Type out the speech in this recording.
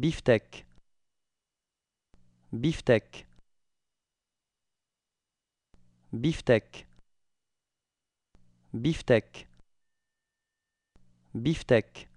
Biftek. Biftek. Biftek. Biftek. Biftek.